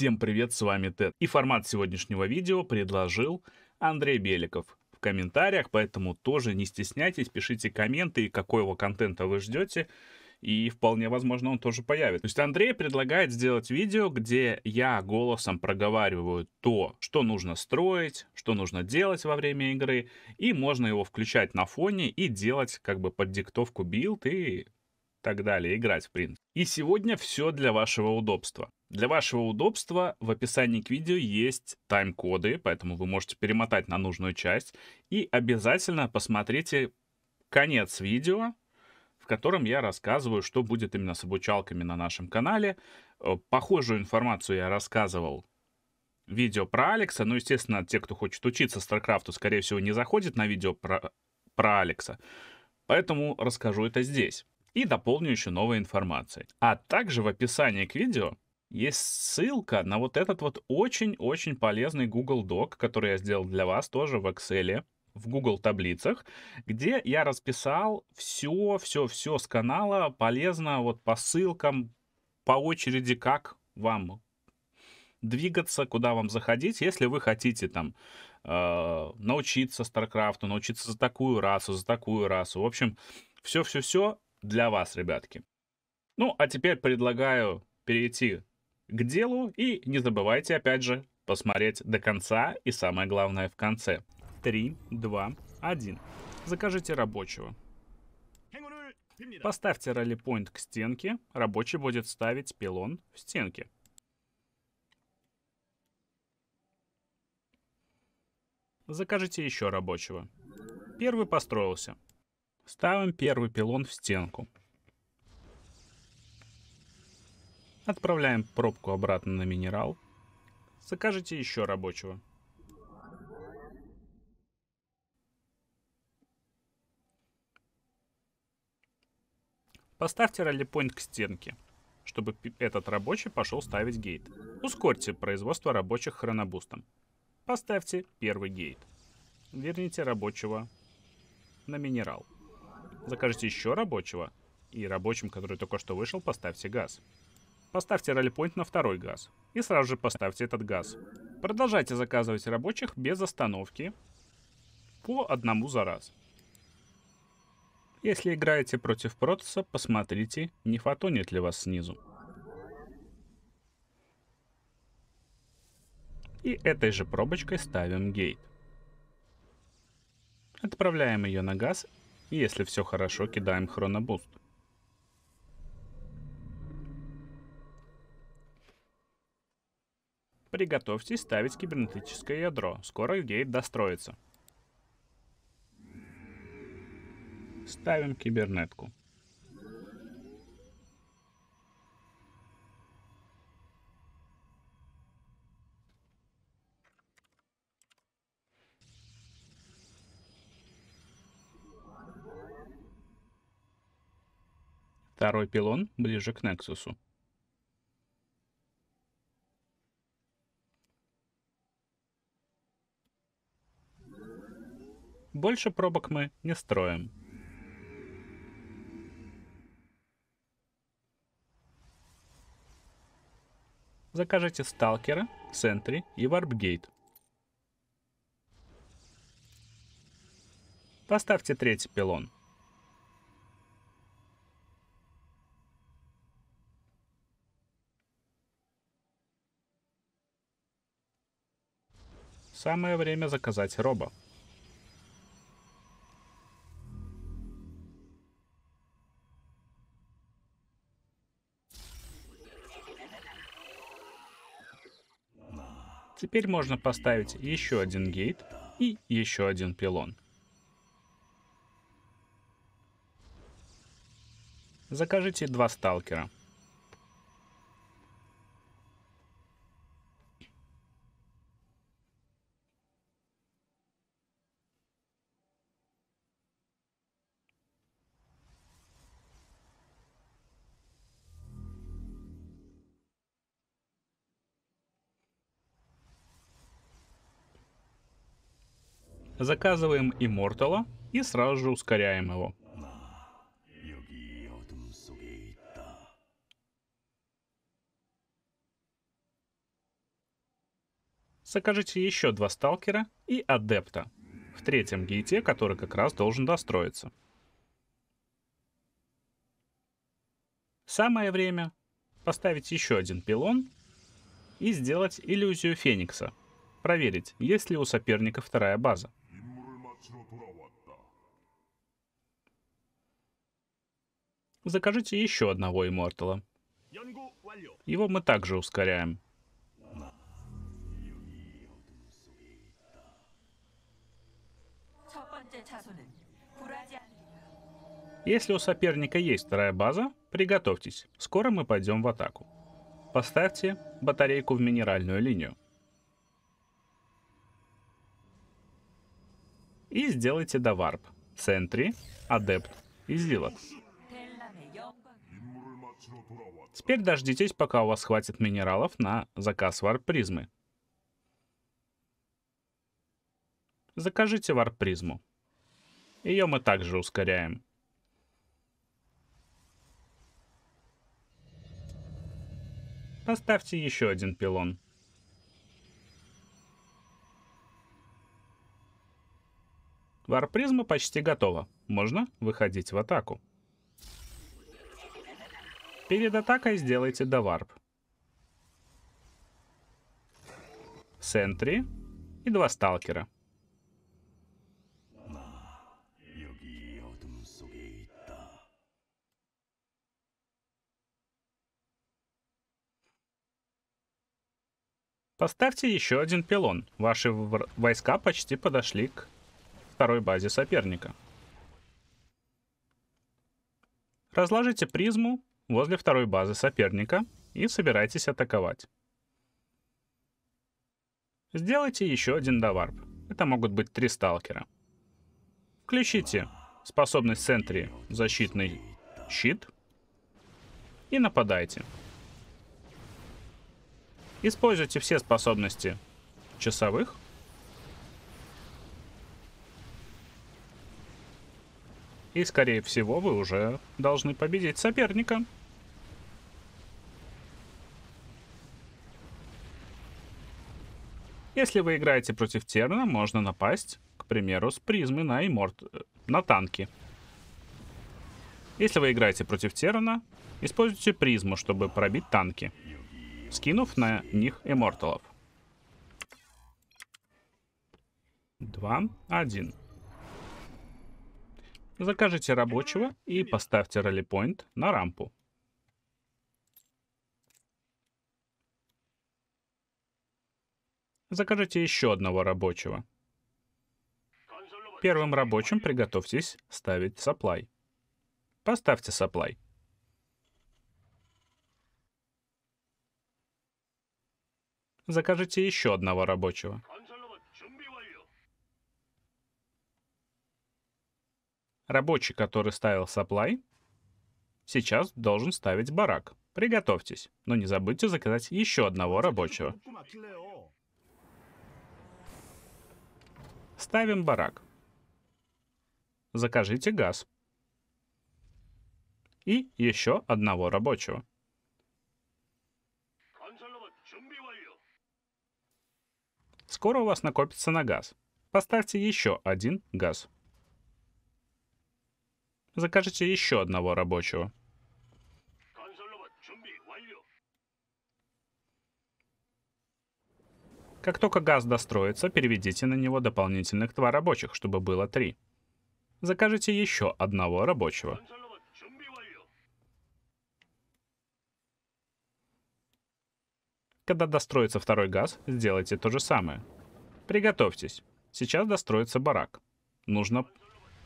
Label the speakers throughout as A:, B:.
A: Всем привет, с вами Тед. И формат сегодняшнего видео предложил Андрей Беликов в комментариях, поэтому тоже не стесняйтесь, пишите комменты, какого контента вы ждете, и вполне возможно он тоже появится. То есть Андрей предлагает сделать видео, где я голосом проговариваю то, что нужно строить, что нужно делать во время игры, и можно его включать на фоне и делать как бы под диктовку билд и так далее, играть в принципе. И сегодня все для вашего удобства. Для вашего удобства в описании к видео есть тайм-коды, поэтому вы можете перемотать на нужную часть. И обязательно посмотрите конец видео, в котором я рассказываю, что будет именно с обучалками на нашем канале. Э, похожую информацию я рассказывал в видео про Алекса. Ну, естественно, те, кто хочет учиться StarCraft, скорее всего, не заходит на видео про, про Алекса. Поэтому расскажу это здесь. И дополню еще новой информацией. А также в описании к видео есть ссылка на вот этот вот очень-очень полезный Google Doc, который я сделал для вас тоже в Excel в Google таблицах, где я расписал все, все, все с канала полезно вот по ссылкам, по очереди, как вам двигаться, куда вам заходить, если вы хотите там э, научиться Старкрафту, научиться за такую расу, за такую расу. В общем, все-все-все для вас, ребятки. Ну, а теперь предлагаю перейти к делу и не забывайте, опять же, посмотреть до конца и самое главное в конце. 3, 2, 1. Закажите рабочего. Поставьте ралли пойнт к стенке, рабочий будет ставить пилон в стенке. Закажите еще рабочего. Первый построился. Ставим первый пилон в стенку. Отправляем пробку обратно на минерал. Закажите еще рабочего. Поставьте ралли к стенке, чтобы этот рабочий пошел ставить гейт. Ускорьте производство рабочих хронобустом. Поставьте первый гейт. Верните рабочего на минерал. Закажите еще рабочего, и рабочим, который только что вышел, поставьте газ поставьте роллпоинт на второй газ. И сразу же поставьте этот газ. Продолжайте заказывать рабочих без остановки по одному за раз. Если играете против Протаса, посмотрите, не фотонит ли вас снизу. И этой же пробочкой ставим гейт. Отправляем ее на газ, и если все хорошо, кидаем хронобуст. Приготовьтесь ставить кибернетическое ядро. Скоро гейт достроится. Ставим кибернетку. Второй пилон ближе к Нексусу. Больше пробок мы не строим. Закажите Сталкера, Сентри и Варпгейт. Поставьте третий пилон. Самое время заказать робо. Теперь можно поставить еще один гейт и еще один пилон. Закажите два сталкера. Заказываем Иммортала и сразу же ускоряем его. Закажите еще два сталкера и адепта в третьем гейте, который как раз должен достроиться. Самое время поставить еще один пилон и сделать иллюзию Феникса. Проверить, есть ли у соперника вторая база. закажите еще одного иммортала. Его мы также ускоряем. Если у соперника есть вторая база, приготовьтесь, скоро мы пойдем в атаку. Поставьте батарейку в минеральную линию. И сделайте доварп. Сентри, Адепт и Зилокс. Теперь дождитесь, пока у вас хватит минералов на заказ варп-призмы. Закажите варп-призму. Ее мы также ускоряем. Поставьте еще один пилон. Варпризма почти готова. Можно выходить в атаку. Перед атакой сделайте доварп. Сентри и два сталкера. Поставьте еще один пилон. Ваши войска почти подошли к второй базе соперника. Разложите призму возле второй базы соперника и собираетесь атаковать. Сделайте еще один доварп. Это могут быть три сталкера. Включите способность Сентри «Защитный щит» и нападайте. Используйте все способности часовых. И, скорее всего, вы уже должны победить соперника. Если вы играете против Терна, можно напасть, к примеру, с призмы на имморт... Э, на танки. Если вы играете против Терна, используйте призму, чтобы пробить танки, скинув на них имморталов. 2, 1. Закажите рабочего и поставьте ралли пойнт на рампу. Закажите еще одного рабочего. Первым рабочим приготовьтесь ставить supply. Поставьте supply. Закажите еще одного рабочего. Рабочий, который ставил supply, сейчас должен ставить барак. Приготовьтесь, но не забудьте заказать еще одного рабочего. Ставим барак. Закажите газ. И еще одного рабочего. Скоро у вас накопится на газ. Поставьте еще один газ. Закажите еще одного рабочего. Как только газ достроится, переведите на него дополнительных два рабочих, чтобы было три. Закажите еще одного рабочего. Когда достроится второй газ, сделайте то же самое. Приготовьтесь. Сейчас достроится барак. Нужно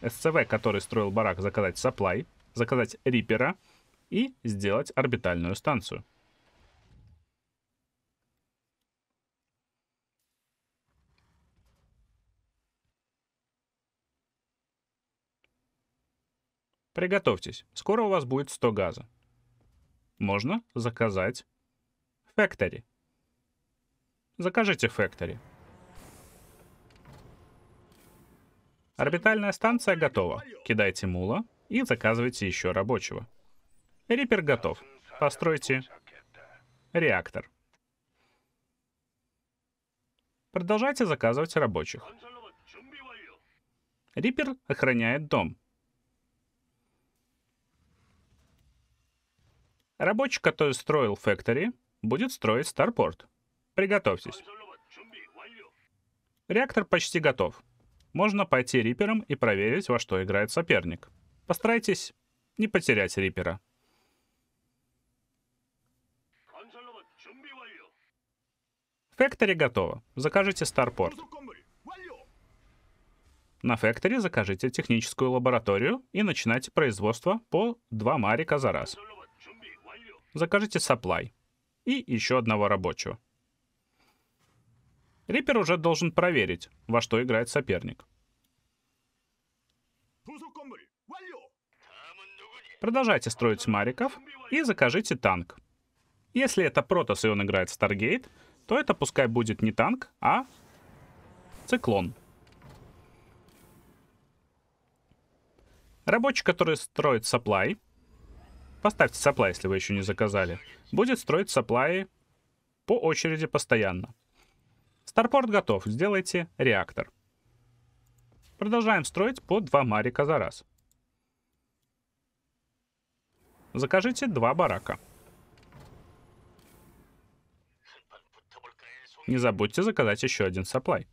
A: СЦВ, который строил барак, заказать supply, заказать рипера и сделать орбитальную станцию. Приготовьтесь, скоро у вас будет 100 газа. Можно заказать Factory. Закажите Factory. Орбитальная станция готова. Кидайте мула и заказывайте еще рабочего. Рипер готов. Постройте реактор. Продолжайте заказывать рабочих. Рипер охраняет дом. Рабочий, который строил Factory, будет строить Starport. Приготовьтесь. Реактор почти готов. Можно пойти рипером и проверить, во что играет соперник. Постарайтесь не потерять рипера. Factory готово. Закажите Starport. На Factory закажите техническую лабораторию и начинайте производство по два марика за раз закажите supply и еще одного рабочего. Риппер уже должен проверить, во что играет соперник. Продолжайте строить смариков и закажите танк. Если это протос, и он играет в Stargate, то это пускай будет не танк, а циклон. Рабочий, который строит supply, Поставьте supply, если вы еще не заказали. Будет строить supply по очереди постоянно. Старпорт готов, сделайте реактор. Продолжаем строить по два марика за раз. Закажите два барака. Не забудьте заказать еще один supply.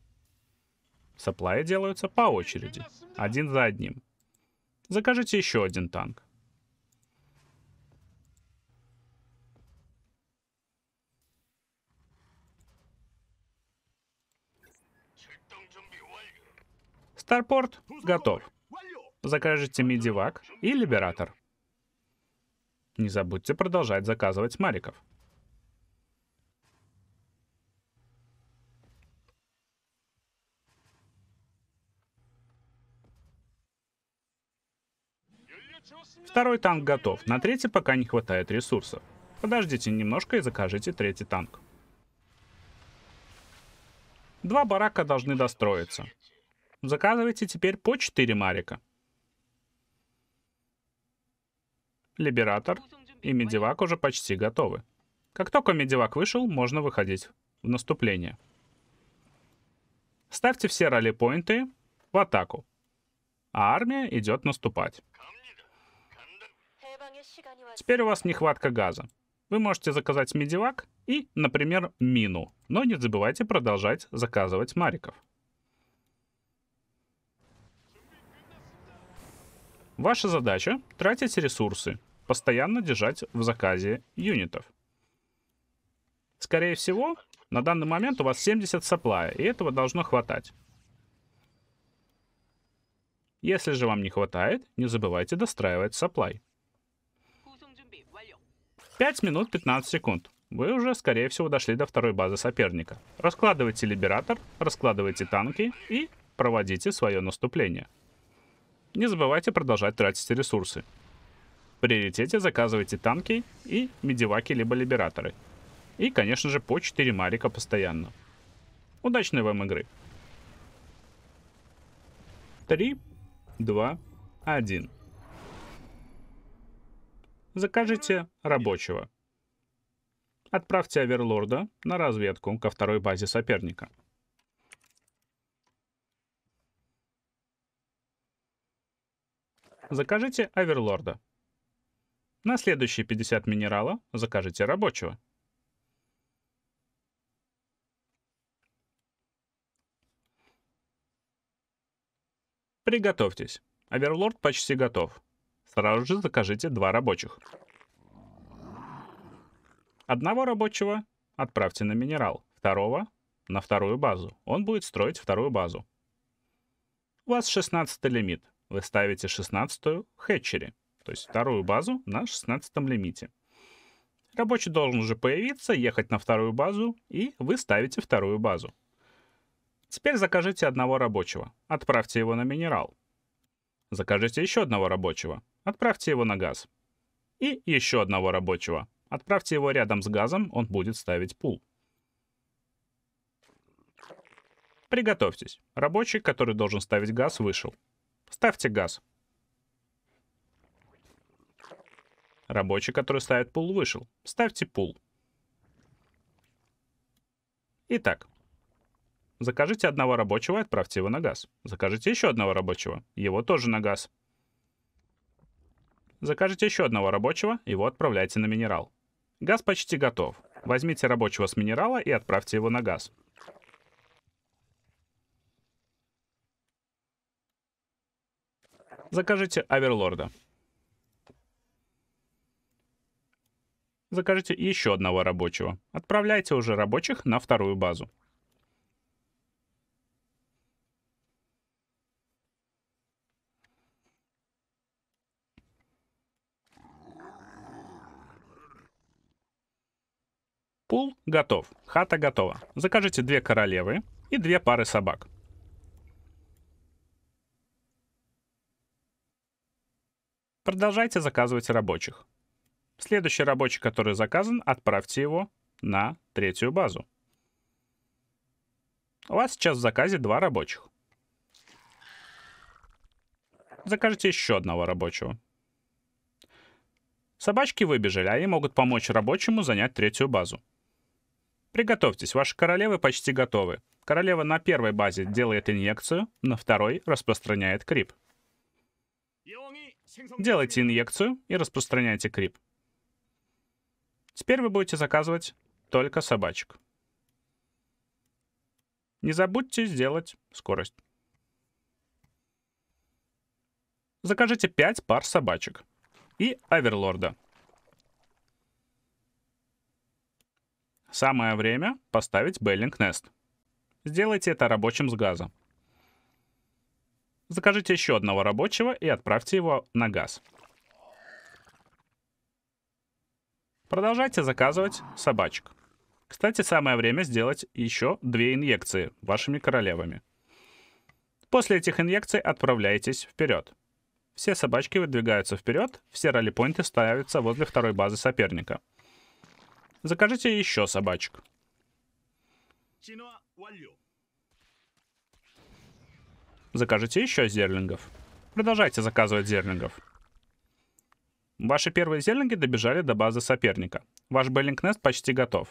A: Саплаи делаются по очереди, один за одним. Закажите еще один танк. Старпорт готов. Закажите Медивак и Либератор. Не забудьте продолжать заказывать мариков. Второй танк готов, на третий пока не хватает ресурсов. Подождите немножко и закажите третий танк. Два барака должны достроиться. Заказывайте теперь по 4 марика. Либератор и Медивак уже почти готовы. Как только Медивак вышел, можно выходить в наступление. Ставьте все ралли-поинты в атаку, а армия идет наступать. Теперь у вас нехватка газа. Вы можете заказать медивак и, например, мину, но не забывайте продолжать заказывать мариков. Ваша задача — тратить ресурсы, постоянно держать в заказе юнитов. Скорее всего, на данный момент у вас 70 саплая, и этого должно хватать. Если же вам не хватает, не забывайте достраивать supply. 5 минут 15 секунд. Вы уже, скорее всего, дошли до второй базы соперника. Раскладывайте либератор, раскладывайте танки и проводите свое наступление не забывайте продолжать тратить ресурсы. В приоритете заказывайте танки и медиваки либо либераторы. И, конечно же, по 4 марика постоянно. Удачной вам игры. 3, 2, 1. Закажите рабочего. Отправьте Аверлорда на разведку ко второй базе соперника. закажите оверлорда. На следующие 50 минерала закажите рабочего. Приготовьтесь. Оверлорд почти готов. Сразу же закажите два рабочих. Одного рабочего отправьте на минерал, второго — на вторую базу. Он будет строить вторую базу. У вас 16 лимит вы ставите 16-ю хэтчери, то есть вторую базу на 16-м лимите. Рабочий должен уже появиться, ехать на вторую базу, и вы ставите вторую базу. Теперь закажите одного рабочего, отправьте его на минерал. Закажите еще одного рабочего, отправьте его на газ. И еще одного рабочего, отправьте его рядом с газом, он будет ставить пул. Приготовьтесь. Рабочий, который должен ставить газ, вышел. Ставьте газ. Рабочий, который ставит пул, вышел. Ставьте пул. Итак, закажите одного рабочего и отправьте его на газ. Закажите еще одного рабочего, его тоже на газ. Закажите еще одного рабочего, его отправляйте на минерал. Газ почти готов. Возьмите рабочего с минерала и отправьте его на газ. Закажите Аверлорда. Закажите еще одного рабочего. Отправляйте уже рабочих на вторую базу. Пул готов, хата готова. Закажите две королевы и две пары собак. Продолжайте заказывать рабочих. Следующий рабочий, который заказан, отправьте его на третью базу. У вас сейчас в заказе два рабочих. Закажите еще одного рабочего. Собачки выбежали, а они могут помочь рабочему занять третью базу. Приготовьтесь, ваши королевы почти готовы. Королева на первой базе делает инъекцию, на второй распространяет крип делайте инъекцию и распространяйте крип. Теперь вы будете заказывать только собачек. Не забудьте сделать скорость. Закажите 5 пар собачек и оверлорда. Самое время поставить Беллинг Nest. Сделайте это рабочим с газом. Закажите еще одного рабочего и отправьте его на газ. Продолжайте заказывать собачек. Кстати, самое время сделать еще две инъекции вашими королевами. После этих инъекций отправляйтесь вперед. Все собачки выдвигаются вперед, все ралли-поинты ставятся возле второй базы соперника. Закажите еще собачек. Закажите еще зерлингов. Продолжайте заказывать зерлингов. Ваши первые зерлинги добежали до базы соперника. Ваш беллинг-нест почти готов.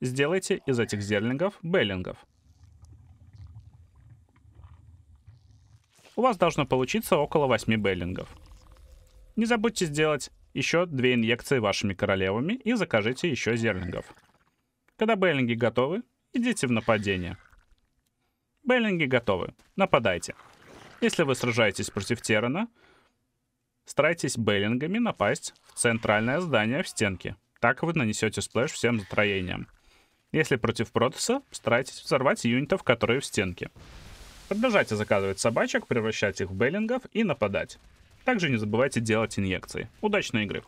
A: Сделайте из этих зерлингов беллингов. У вас должно получиться около 8 беллингов. Не забудьте сделать еще две инъекции вашими королевами и закажите еще зерлингов. Когда беллинги готовы, идите в нападение — Беллинги готовы. Нападайте. Если вы сражаетесь против Террана, старайтесь беллингами напасть в центральное здание в стенке. Так вы нанесете сплэш всем затроениям. Если против Протаса, старайтесь взорвать юнитов, которые в стенке. Продолжайте заказывать собачек, превращать их в беллингов и нападать. Также не забывайте делать инъекции. Удачной игры!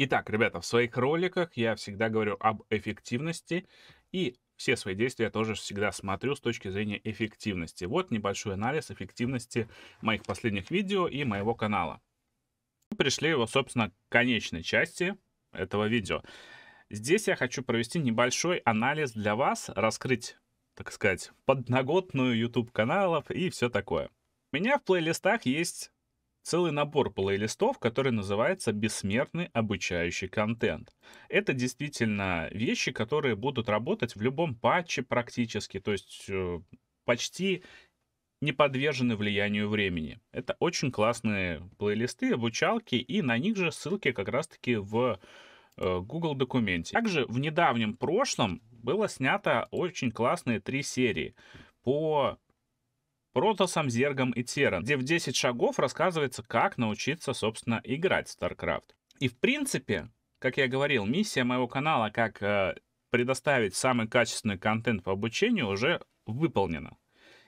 A: Итак, ребята, в своих роликах я всегда говорю об эффективности и все свои действия я тоже всегда смотрю с точки зрения эффективности. Вот небольшой анализ эффективности моих последних видео и моего канала. Пришли, его, собственно, к конечной части этого видео. Здесь я хочу провести небольшой анализ для вас, раскрыть, так сказать, подноготную YouTube каналов и все такое. У меня в плейлистах есть целый набор плейлистов, который называется «Бессмертный обучающий контент». Это действительно вещи, которые будут работать в любом патче практически, то есть э, почти не подвержены влиянию времени. Это очень классные плейлисты, обучалки, и на них же ссылки как раз-таки в э, Google документе. Также в недавнем прошлом было снято очень классные три серии по Протосом, Зергом и Тером, где в 10 шагов рассказывается, как научиться, собственно, играть в StarCraft. И в принципе, как я говорил, миссия моего канала, как э, предоставить самый качественный контент по обучению, уже выполнена.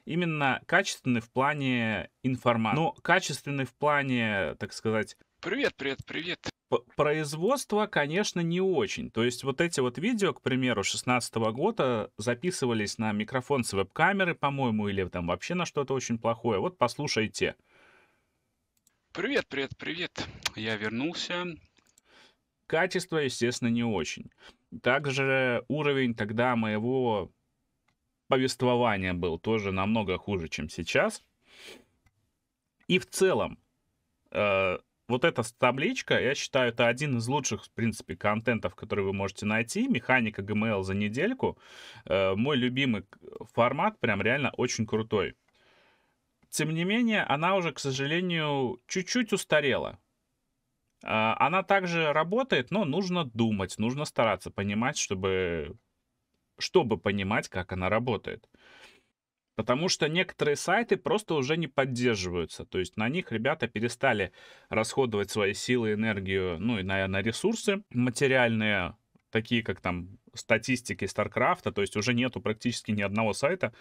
A: Именно качественный в плане информации, но ну, качественный в плане, так сказать, Привет, привет, привет. Производство, конечно, не очень. То есть вот эти вот видео, к примеру, 16 года записывались на микрофон с веб-камеры, по-моему, или там вообще на что-то очень плохое. Вот послушайте. Привет, привет, привет. Я вернулся. Качество, естественно, не очень. Также уровень тогда моего повествования был тоже намного хуже, чем сейчас. И в целом, э, вот эта табличка, я считаю, это один из лучших, в принципе, контентов, который вы можете найти. Механика GML за недельку. Э, мой любимый формат, прям реально очень крутой. Тем не менее, она уже, к сожалению, чуть-чуть устарела. А, она также работает, но нужно думать, нужно стараться понимать, чтобы, чтобы понимать, как она работает. Потому что некоторые сайты просто уже не поддерживаются. То есть на них ребята перестали расходовать свои силы, энергию, ну и, наверное, ресурсы материальные, такие как там статистики Старкрафта, то есть уже нету практически ни одного сайта,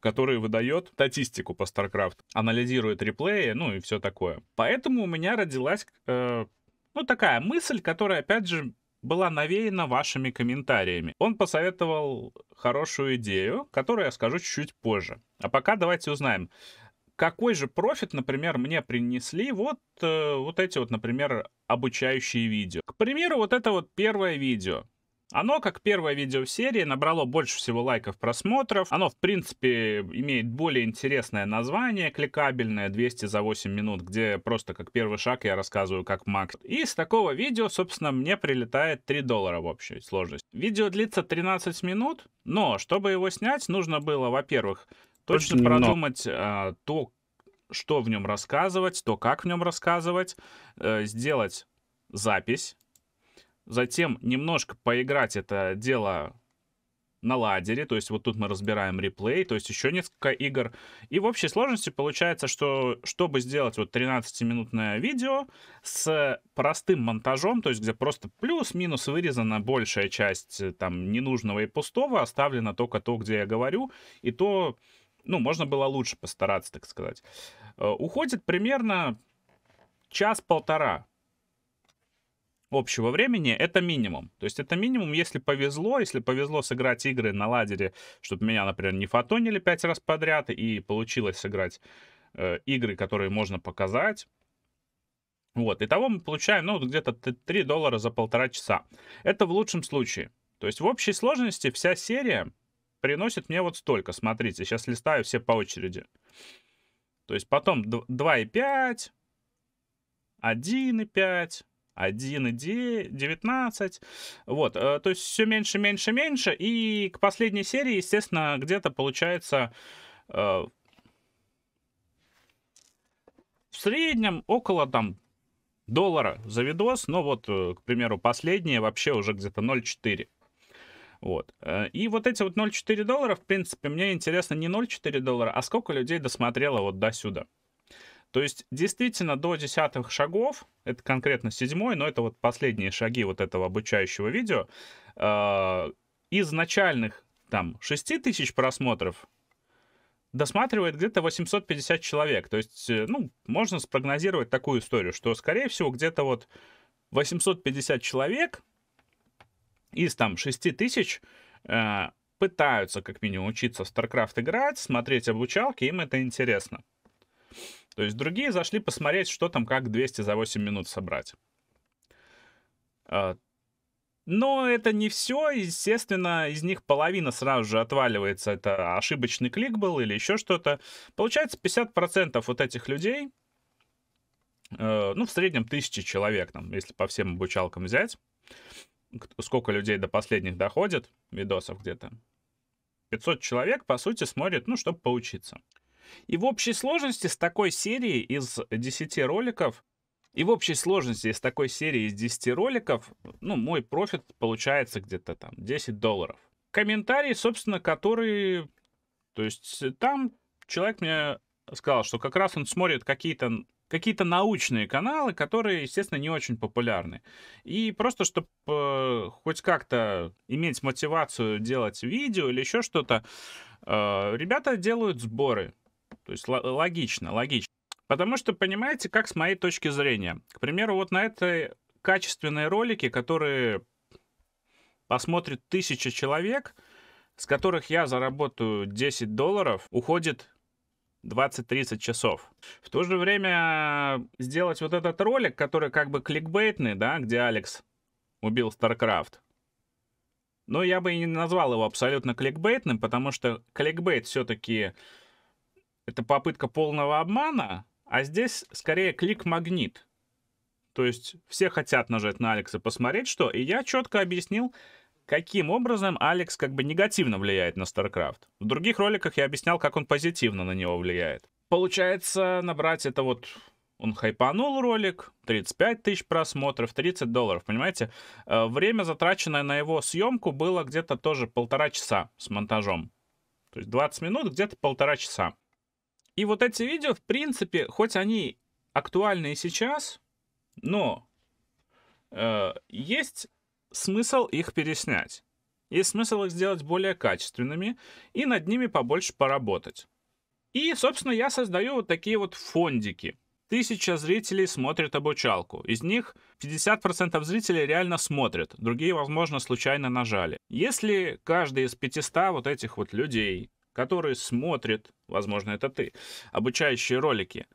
A: который выдает статистику по StarCraft, анализирует реплеи, ну и все такое. Поэтому у меня родилась, э, ну, такая мысль, которая, опять же, была навеяна вашими комментариями. Он посоветовал хорошую идею, которую я скажу чуть-чуть позже. А пока давайте узнаем, какой же профит, например, мне принесли вот, э, вот эти вот, например, обучающие видео. К примеру, вот это вот первое видео. Оно, как первое видео в серии, набрало больше всего лайков, просмотров. Оно, в принципе, имеет более интересное название, кликабельное, 200 за 8 минут, где просто как первый шаг я рассказываю, как Макс. И с такого видео, собственно, мне прилетает 3 доллара в общей сложности. Видео длится 13 минут, но чтобы его снять, нужно было, во-первых, точно но. продумать а, то, что в нем рассказывать, то, как в нем рассказывать, э, сделать запись Затем немножко поиграть это дело на ладере, то есть вот тут мы разбираем реплей, то есть еще несколько игр. И в общей сложности получается, что чтобы сделать вот 13-минутное видео с простым монтажом, то есть где просто плюс-минус вырезана большая часть э, там ненужного и пустого, оставлено только то, где я говорю, и то, ну, можно было лучше постараться, так сказать. Э, уходит примерно час-полтора общего времени, это минимум. То есть это минимум, если повезло, если повезло сыграть игры на ладере, чтобы меня, например, не фотонили пять раз подряд, и получилось сыграть э, игры, которые можно показать, вот, итого мы получаем, ну, где-то 3 доллара за полтора часа. Это в лучшем случае. То есть в общей сложности вся серия приносит мне вот столько. Смотрите, сейчас листаю все по очереди. То есть потом 2,5, 1,5, 1,19. Вот, э, то есть все меньше, меньше, меньше. И к последней серии, естественно, где-то получается э, в среднем около там доллара за видос. но ну вот, э, к примеру, последние вообще уже где-то 0,4. Вот. И вот эти вот 0,4 доллара, в принципе, мне интересно не 0,4 доллара, а сколько людей досмотрело вот до сюда. То есть действительно до десятых шагов, это конкретно седьмой, но это вот последние шаги вот этого обучающего видео, э, а, из начальных там шести тысяч просмотров досматривает где-то 850 человек. То есть, э, ну, можно спрогнозировать такую историю, что, скорее всего, где-то вот 850 человек из там 6 тысяч э, пытаются, как минимум, учиться в StarCraft играть, смотреть обучалки, им это интересно. То есть другие зашли посмотреть, что там как 200 за 8 минут собрать. А, но это не все, естественно, из них половина сразу же отваливается, это ошибочный клик был или еще что-то. Получается, 50% вот этих людей, э, ну, в среднем тысячи человек, там, если по всем обучалкам взять, сколько людей до последних доходит, видосов где-то, 500 человек, по сути, смотрит, ну, чтобы поучиться. И в общей сложности с такой серии из 10 роликов, и в общей сложности с такой серии из 10 роликов, ну, мой профит получается где-то там 10 долларов. Комментарии, собственно, которые... То есть там человек мне сказал, что как раз он смотрит какие-то какие-то научные каналы, которые, естественно, не очень популярны. И просто, чтобы э, хоть как-то иметь мотивацию делать видео или еще что-то, э, ребята делают сборы. То есть логично, логично. Потому что, понимаете, как с моей точки зрения. К примеру, вот на этой качественные ролики, которые посмотрит тысяча человек, с которых я заработаю 10 долларов, уходит 20-30 часов. В то же время сделать вот этот ролик, который как бы кликбейтный, да, где Алекс убил StarCraft. Но я бы и не назвал его абсолютно кликбейтным, потому что кликбейт все-таки это попытка полного обмана, а здесь скорее клик-магнит. То есть все хотят нажать на Алекса посмотреть что, и я четко объяснил, каким образом Алекс как бы негативно влияет на StarCraft. В других роликах я объяснял, как он позитивно на него влияет. Получается, набрать это вот... Он хайпанул ролик, 35 тысяч просмотров, 30 долларов, понимаете? Э, время, затраченное на его съемку, было где-то тоже полтора часа с монтажом. То есть 20 минут, где-то полтора часа. И вот эти видео, в принципе, хоть они актуальны и сейчас, но э, есть смысл их переснять. Есть смысл их сделать более качественными и над ними побольше поработать. И, собственно, я создаю вот такие вот фондики. Тысяча зрителей смотрит обучалку. Из них 50% зрителей реально смотрят, другие, возможно, случайно нажали. Если каждый из 500 вот этих вот людей которые смотрят, возможно, это ты, обучающие ролики,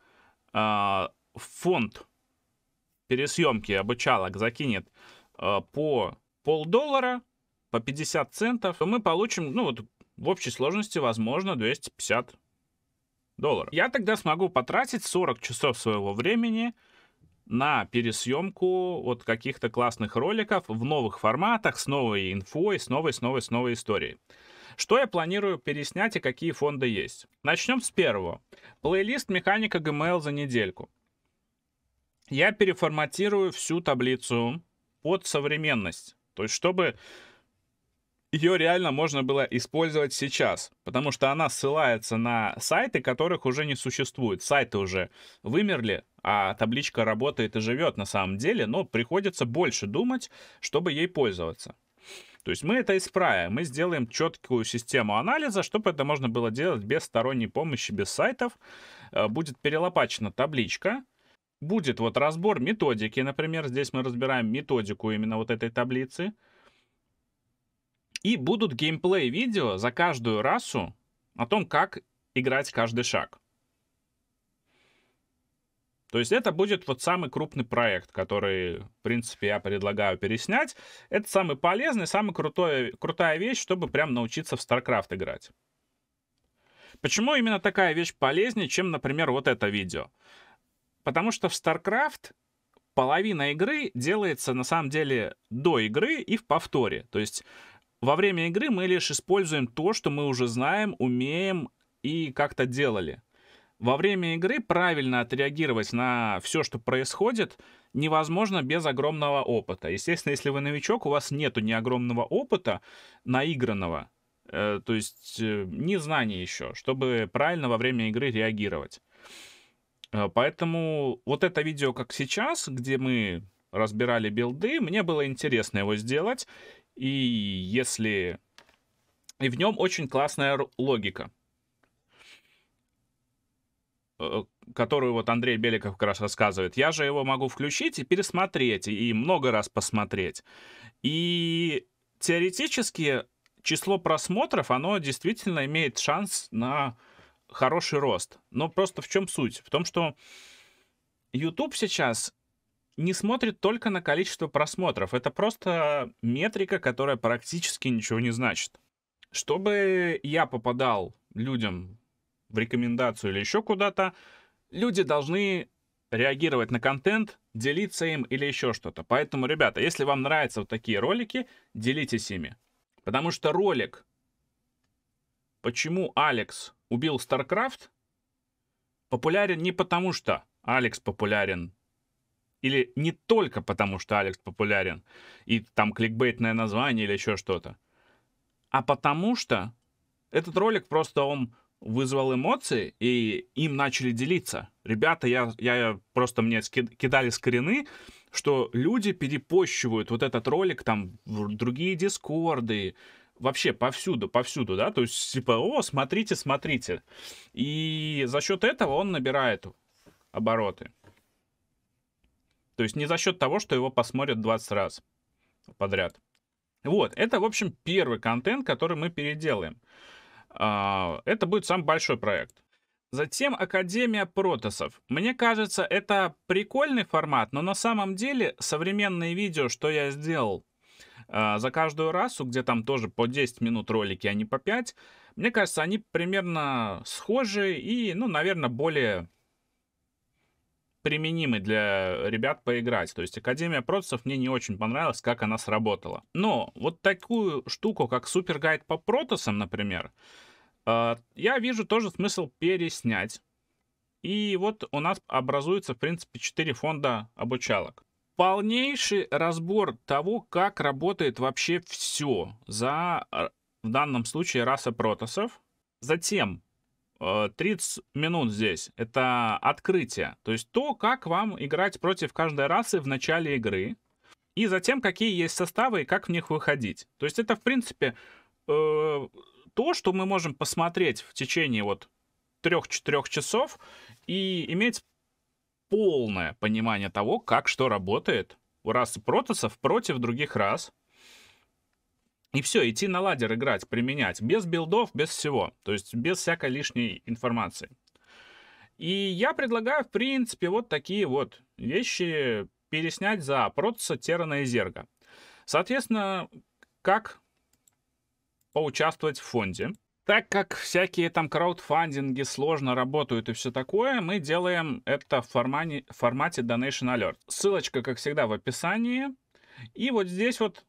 A: а, фонд пересъемки обучалок закинет а, по полдоллара, по 50 центов, то мы получим, ну вот, в общей сложности, возможно, 250 долларов. Я тогда смогу потратить 40 часов своего времени на пересъемку вот каких-то классных роликов в новых форматах, с новой инфой, с новой, с новой, с новой историей. Что я планирую переснять и какие фонды есть? Начнем с первого. Плейлист «Механика ГМЛ за недельку». Я переформатирую всю таблицу под современность. То есть, чтобы ее реально можно было использовать сейчас, потому что она ссылается на сайты, которых уже не существует. Сайты уже вымерли, а табличка работает и живет на самом деле, но приходится больше думать, чтобы ей пользоваться. То есть мы это исправим, мы сделаем четкую систему анализа, чтобы это можно было делать без сторонней помощи, без сайтов. Э, будет перелопачена табличка, будет вот разбор методики, например, здесь мы разбираем методику именно вот этой таблицы. И будут геймплей-видео за каждую расу о том, как играть каждый шаг. То есть это будет вот самый крупный проект, который, в принципе, я предлагаю переснять. Это самый полезный, самая крутой, крутая вещь, чтобы прям научиться в StarCraft играть. Почему именно такая вещь полезнее, чем, например, вот это видео? Потому что в StarCraft половина игры делается на самом деле до игры и в повторе. То есть во время игры мы лишь используем то, что мы уже знаем, умеем и как-то делали. Во время игры правильно отреагировать на все, что происходит, невозможно без огромного опыта. Естественно, если вы новичок, у вас нету ни огромного опыта наигранного, э, то есть э, ни знаний еще, чтобы правильно во время игры реагировать. Э, поэтому вот это видео, как сейчас, где мы разбирали билды, мне было интересно его сделать. И если... И в нем очень классная логика. Э, которую вот Андрей Беликов как раз рассказывает, я же его могу включить и пересмотреть, и много раз посмотреть. И теоретически число просмотров, оно действительно имеет шанс на хороший рост. Но просто в чем суть? В том, что YouTube сейчас не смотрит только на количество просмотров. Это просто метрика, которая практически ничего не значит. Чтобы я попадал людям в рекомендацию или еще куда-то, люди должны реагировать на контент, делиться им или еще что-то. Поэтому, ребята, если вам нравятся вот такие ролики, делитесь ими. Потому что ролик «Почему Алекс убил Старкрафт» популярен не потому, что Алекс популярен, или не только потому, что Алекс популярен, и там кликбейтное название или еще что-то, а потому что этот ролик просто он вызвал эмоции, и им начали делиться. Ребята, я, я просто мне кидали скрины, что люди перепощивают вот этот ролик там в другие дискорды, вообще повсюду, повсюду, да, то есть типа, о, смотрите, смотрите. И за счет этого он набирает обороты. То есть не за счет того, что его посмотрят 20 раз подряд. Вот, это, в общем, первый контент, который мы переделаем. А, это будет самый большой проект. Затем Академия Протасов. Мне кажется, это прикольный формат, но на самом деле современные видео, что я сделал а, за каждую расу, где там тоже по 10 минут ролики, а не по 5, мне кажется, они примерно схожи и, ну, наверное, более применимы для ребят поиграть. То есть Академия Протасов мне не очень понравилась, как она сработала. Но вот такую штуку, как Супергайд по Протасам, например, а, я вижу тоже смысл переснять. И вот у нас образуется, в принципе, 4 фонда обучалок. Полнейший разбор того, как работает вообще все за, а, в данном случае, раса Протосов, Затем 30 э, минут здесь — это открытие. То есть то, как вам играть против каждой расы в начале игры. И затем, какие есть составы и как в них выходить. То есть это, в принципе, э, то, что мы можем посмотреть в течение вот трех-четырех часов и иметь полное понимание того, как что работает у расы протосов против других рас. И все, идти на ладер играть, применять, без билдов, без всего, то есть без всякой лишней информации. И я предлагаю, в принципе, вот такие вот вещи переснять за протоса Терана и Зерга. Соответственно, как поучаствовать в фонде. Так как всякие там краудфандинги сложно работают и все такое, мы делаем это в формате, в формате Donation Alert. Ссылочка, как всегда, в описании. И вот здесь вот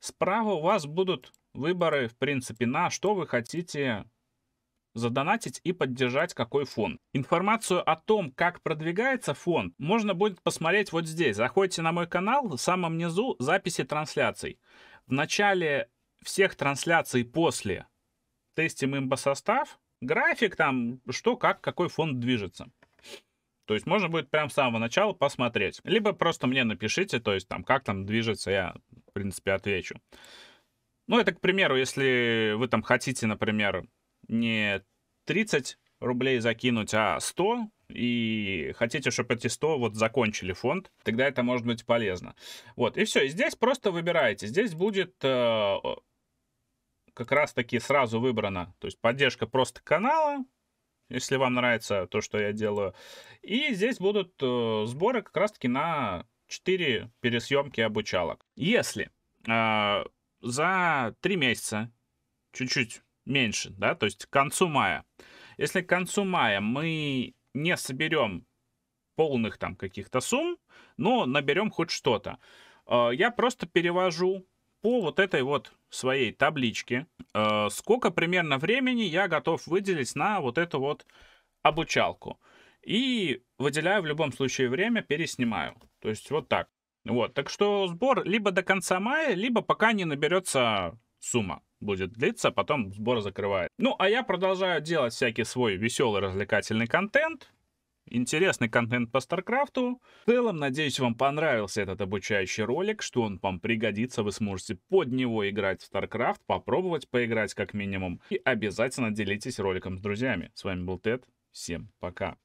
A: справа у вас будут выборы, в принципе, на что вы хотите задонатить и поддержать какой фонд. Информацию о том, как продвигается фонд, можно будет посмотреть вот здесь. Заходите на мой канал, в самом низу записи трансляций. В начале всех трансляций после тестим состав график там, что, как, какой фонд движется. То есть можно будет прямо с самого начала посмотреть. Либо просто мне напишите, то есть там, как там движется, я, в принципе, отвечу. Ну, это, к примеру, если вы там хотите, например, не 30 рублей закинуть, а 100, и хотите, чтобы эти 100 вот закончили фонд, тогда это может быть полезно. Вот, и все. И здесь просто выбираете. Здесь будет э, как раз-таки сразу выбрано. То есть поддержка просто канала, если вам нравится то, что я делаю. И здесь будут э, сборы как раз-таки на 4 пересъемки обучалок. Если э, за 3 месяца, чуть-чуть меньше, да, то есть к концу мая, если к концу мая мы не соберем полных там каких-то сумм, но наберем хоть что-то, э, я просто перевожу по вот этой вот своей табличке, э, сколько примерно времени я готов выделить на вот эту вот обучалку. И выделяю в любом случае время, переснимаю. То есть вот так. Вот, так что сбор либо до конца мая, либо пока не наберется сумма будет длиться, потом сбор закрывает. Ну, а я продолжаю делать всякий свой веселый развлекательный контент интересный контент по Старкрафту. В целом, надеюсь, вам понравился этот обучающий ролик, что он вам пригодится, вы сможете под него играть в Старкрафт, попробовать поиграть как минимум, и обязательно делитесь роликом с друзьями. С вами был Тед, всем пока.